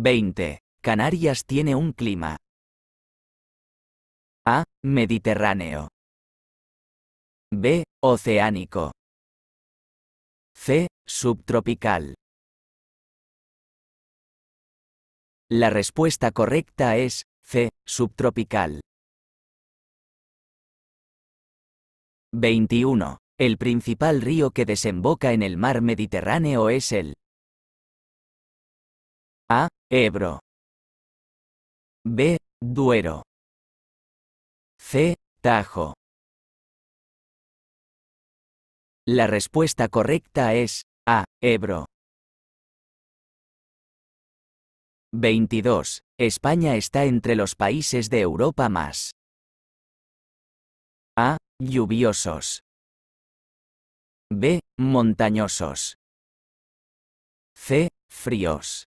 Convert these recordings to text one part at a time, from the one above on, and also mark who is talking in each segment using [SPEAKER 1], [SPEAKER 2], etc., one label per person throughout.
[SPEAKER 1] 20. Canarias tiene un clima. A. Mediterráneo. B. Oceánico. C. Subtropical. La respuesta
[SPEAKER 2] correcta es C. Subtropical. 21. El principal río que desemboca en el mar Mediterráneo es el A. Ebro.
[SPEAKER 1] B. Duero. C. Tajo. La respuesta correcta es A. Ebro. 22. España
[SPEAKER 2] está entre los países de Europa más. A. Lluviosos. B. Montañosos.
[SPEAKER 1] C. Fríos.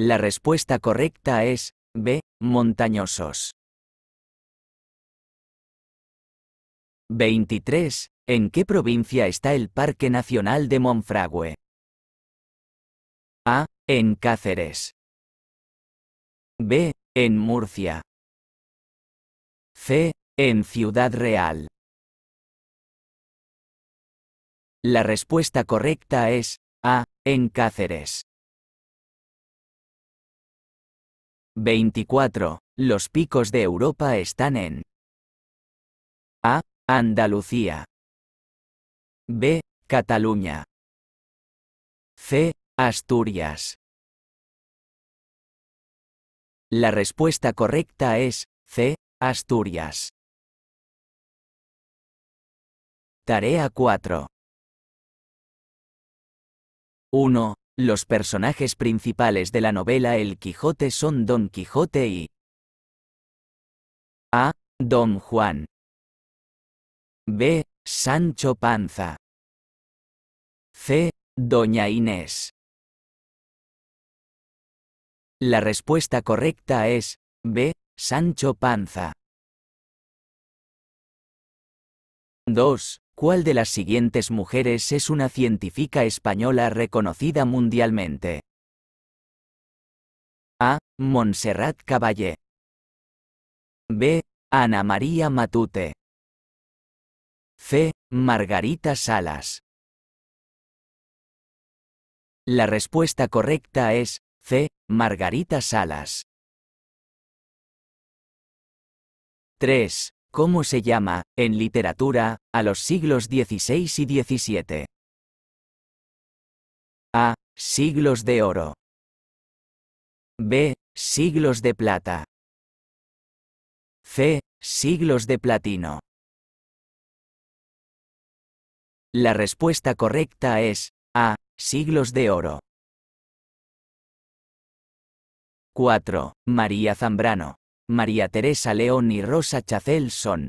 [SPEAKER 2] La respuesta correcta es B. Montañosos. 23. ¿En qué provincia está el Parque Nacional de Monfragüe? A. En Cáceres.
[SPEAKER 1] B. En Murcia. C. En Ciudad Real.
[SPEAKER 2] La respuesta correcta es A. En Cáceres. 24. Los picos de Europa están en
[SPEAKER 1] A. Andalucía. B. Cataluña. C. Asturias. La respuesta correcta es C. Asturias. Tarea 4.
[SPEAKER 2] 1. Los personajes principales de la novela El Quijote son Don Quijote y A. Don Juan. B. Sancho Panza. C. Doña Inés. La respuesta correcta es B. Sancho Panza. 2. ¿Cuál de las siguientes mujeres es una científica española reconocida mundialmente? A. Montserrat Caballé. B. Ana María Matute. C. Margarita Salas. La respuesta correcta es C. Margarita Salas. 3. ¿Cómo se llama, en literatura, a los siglos XVI y XVII? A. Siglos de oro.
[SPEAKER 1] B. Siglos de plata. C. Siglos de platino. La respuesta
[SPEAKER 2] correcta es A. Siglos de oro. 4. María Zambrano. María Teresa León y Rosa Chacel son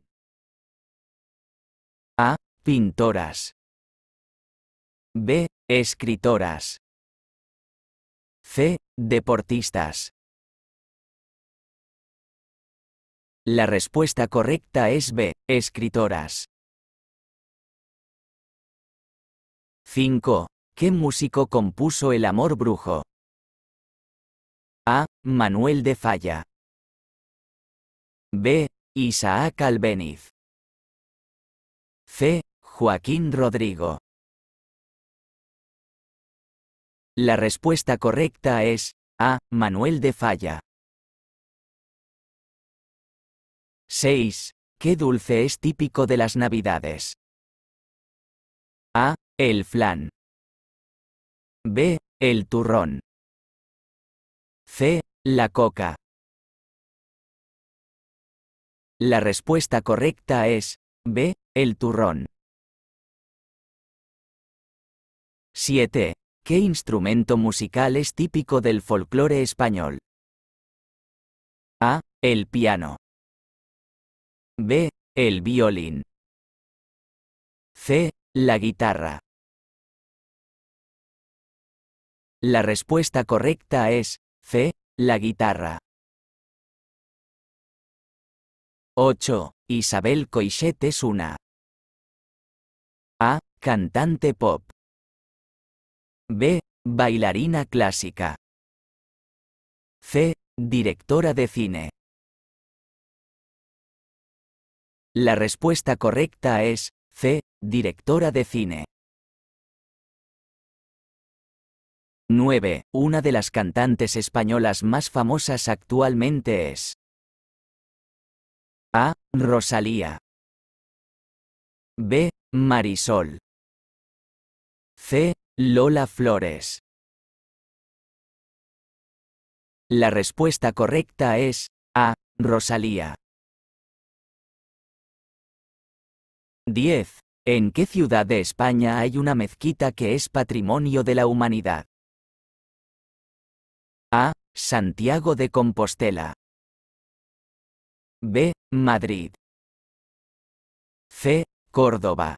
[SPEAKER 2] A. Pintoras.
[SPEAKER 1] B. Escritoras. C. Deportistas. La respuesta
[SPEAKER 2] correcta es B. Escritoras. 5. ¿Qué músico compuso El amor brujo? A. Manuel de Falla. B. Isaac Albeniz. C. Joaquín Rodrigo.
[SPEAKER 1] La respuesta correcta es A. Manuel de Falla. 6. ¿Qué dulce es típico de las Navidades? A. El flan. B. El turrón. C. La coca. La
[SPEAKER 2] respuesta correcta es B, el turrón. 7. ¿Qué instrumento musical es típico del folclore español? A. El piano.
[SPEAKER 1] B. El violín. C. La guitarra. La respuesta correcta es C. La guitarra. 8.
[SPEAKER 2] Isabel Coixet es una A. Cantante pop. B. Bailarina clásica.
[SPEAKER 1] C. Directora de cine.
[SPEAKER 2] La respuesta correcta es C. Directora de cine. 9. Una de las cantantes españolas más famosas actualmente es a. Rosalía. B. Marisol.
[SPEAKER 1] C. Lola Flores.
[SPEAKER 2] La respuesta correcta es A. Rosalía. 10. ¿En qué ciudad de España hay una mezquita que es patrimonio de la humanidad? A. Santiago de Compostela. B. Madrid.
[SPEAKER 1] C. Córdoba.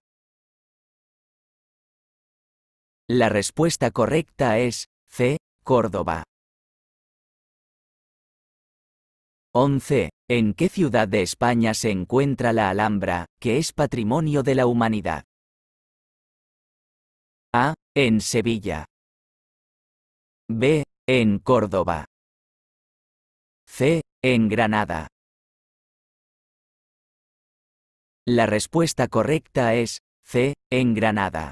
[SPEAKER 2] La respuesta correcta es C. Córdoba. 11. ¿En qué ciudad de España se encuentra la Alhambra, que es patrimonio de la humanidad? A. En Sevilla. B. En Córdoba.
[SPEAKER 1] C. En Granada. La respuesta correcta es C, en Granada.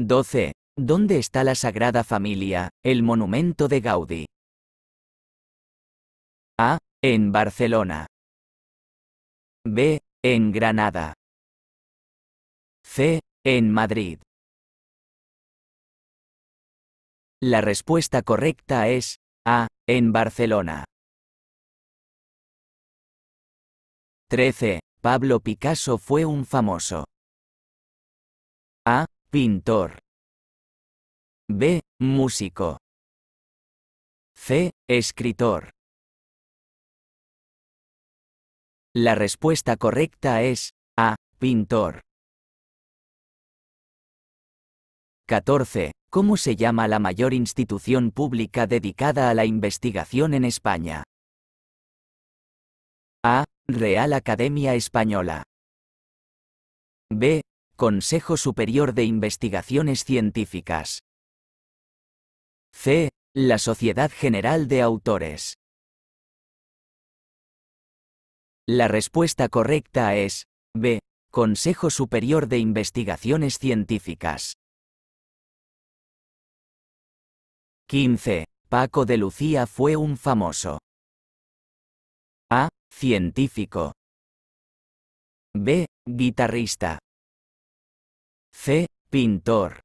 [SPEAKER 1] 12. ¿Dónde está la Sagrada Familia, el monumento de Gaudí? A. En Barcelona. B. En Granada. C. En Madrid.
[SPEAKER 2] La respuesta correcta es A. En Barcelona. 13. Pablo Picasso fue un famoso.
[SPEAKER 1] A. Pintor. B. Músico. C. Escritor. La respuesta correcta es A. Pintor.
[SPEAKER 2] 14. ¿Cómo se llama la mayor institución pública dedicada a la investigación en España? A. Real Academia Española. B. Consejo Superior de Investigaciones Científicas. C. La Sociedad General de Autores. La respuesta correcta es B. Consejo Superior de Investigaciones Científicas. 15. Paco de Lucía fue un famoso. A. Científico. B. Guitarrista.
[SPEAKER 1] C. Pintor.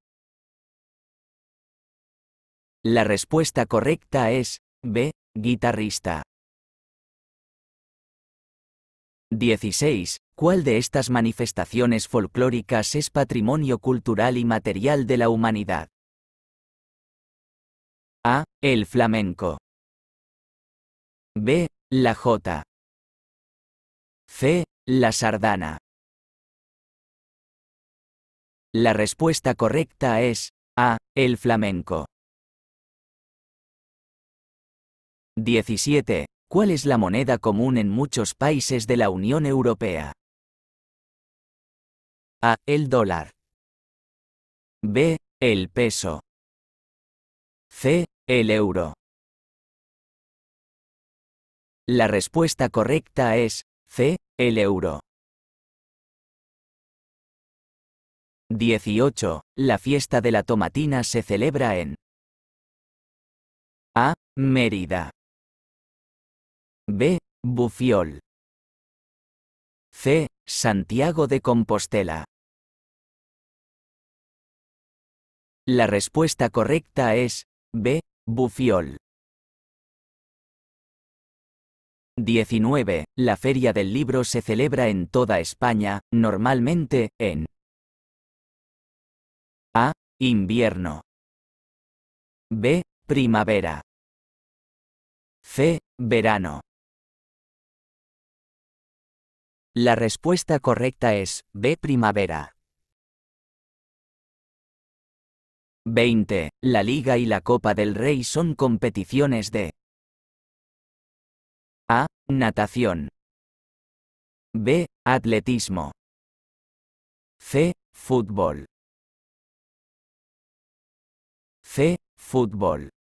[SPEAKER 2] La respuesta correcta es B. Guitarrista. 16. ¿Cuál de estas manifestaciones folclóricas es patrimonio cultural y material de la humanidad? A. El flamenco. B. La
[SPEAKER 1] jota. C. La sardana. La respuesta correcta es A. El flamenco.
[SPEAKER 2] 17. ¿Cuál es la moneda común en muchos países de la Unión Europea? A. El dólar. B. El peso.
[SPEAKER 1] C. El euro. La
[SPEAKER 2] respuesta correcta es C, el euro. 18. La fiesta de la tomatina se celebra en
[SPEAKER 1] A. Mérida. B. Bufiol. C. Santiago de Compostela. La respuesta correcta es
[SPEAKER 2] B. Bufiol. 19. La Feria del Libro se celebra en toda España, normalmente, en A. Invierno.
[SPEAKER 1] B. Primavera. C. Verano. La respuesta correcta es B. Primavera. 20. La Liga y la Copa del Rey son competiciones de a. Natación. B. Atletismo. C. Fútbol. C. Fútbol.